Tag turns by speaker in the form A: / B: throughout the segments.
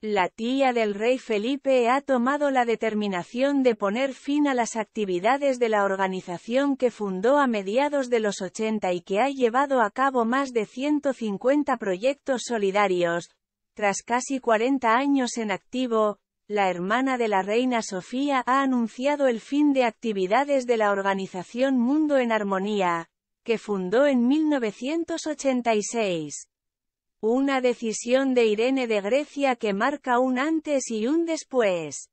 A: La tía del rey Felipe ha tomado la determinación de poner fin a las actividades de la organización que fundó a mediados de los 80 y que ha llevado a cabo más de 150 proyectos solidarios. Tras casi 40 años en activo, la hermana de la reina Sofía ha anunciado el fin de actividades de la organización Mundo en Armonía, que fundó en 1986. Una decisión de Irene de Grecia que marca un antes y un después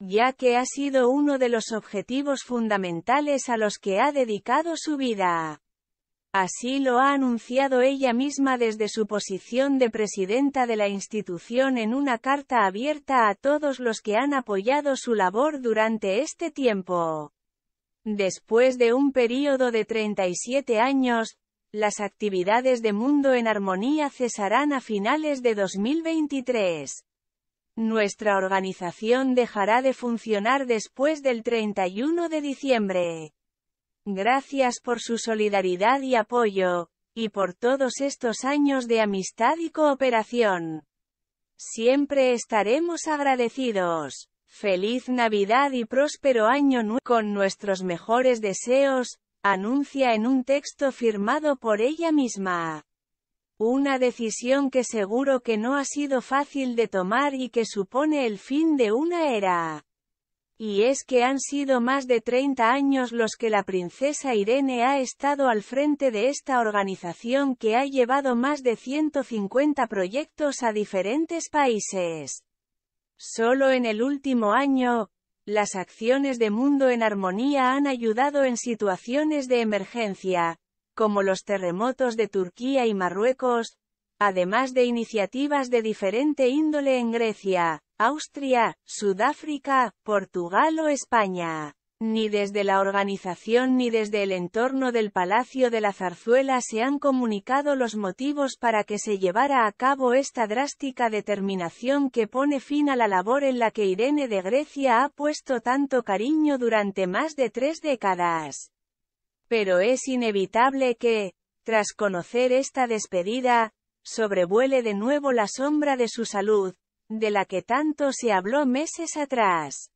A: ya que ha sido uno de los objetivos fundamentales a los que ha dedicado su vida. Así lo ha anunciado ella misma desde su posición de presidenta de la institución en una carta abierta a todos los que han apoyado su labor durante este tiempo. Después de un período de 37 años, las actividades de Mundo en Armonía cesarán a finales de 2023. Nuestra organización dejará de funcionar después del 31 de diciembre. Gracias por su solidaridad y apoyo, y por todos estos años de amistad y cooperación. Siempre estaremos agradecidos. Feliz Navidad y próspero año nuevo con nuestros mejores deseos, anuncia en un texto firmado por ella misma. Una decisión que seguro que no ha sido fácil de tomar y que supone el fin de una era. Y es que han sido más de 30 años los que la princesa Irene ha estado al frente de esta organización que ha llevado más de 150 proyectos a diferentes países. Solo en el último año, las acciones de Mundo en Armonía han ayudado en situaciones de emergencia, como los terremotos de Turquía y Marruecos, además de iniciativas de diferente índole en Grecia, Austria, Sudáfrica, Portugal o España. Ni desde la organización ni desde el entorno del Palacio de la Zarzuela se han comunicado los motivos para que se llevara a cabo esta drástica determinación que pone fin a la labor en la que Irene de Grecia ha puesto tanto cariño durante más de tres décadas. Pero es inevitable que, tras conocer esta despedida, sobrevuele de nuevo la sombra de su salud, de la que tanto se habló meses atrás.